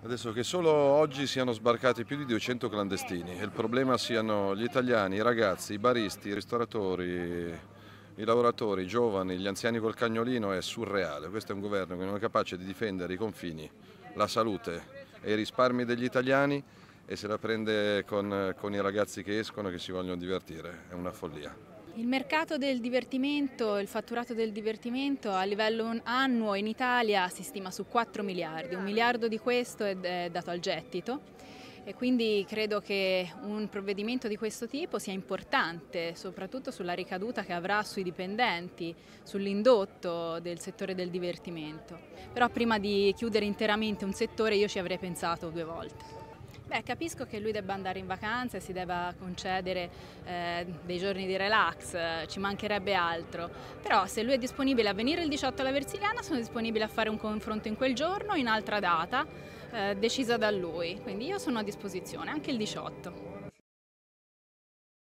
Adesso che solo oggi siano sbarcati più di 200 clandestini e il problema siano gli italiani, i ragazzi, i baristi, i ristoratori, i lavoratori, i giovani, gli anziani col cagnolino è surreale. Questo è un governo che non è capace di difendere i confini, la salute e i risparmi degli italiani e se la prende con, con i ragazzi che escono e che si vogliono divertire. È una follia. Il mercato del divertimento, il fatturato del divertimento a livello annuo in Italia si stima su 4 miliardi, un miliardo di questo è dato al gettito e quindi credo che un provvedimento di questo tipo sia importante soprattutto sulla ricaduta che avrà sui dipendenti, sull'indotto del settore del divertimento. Però prima di chiudere interamente un settore io ci avrei pensato due volte. Beh, capisco che lui debba andare in vacanza e si debba concedere eh, dei giorni di relax, eh, ci mancherebbe altro. Però se lui è disponibile a venire il 18 alla Versiliana, sono disponibile a fare un confronto in quel giorno, in altra data, eh, decisa da lui. Quindi io sono a disposizione, anche il 18.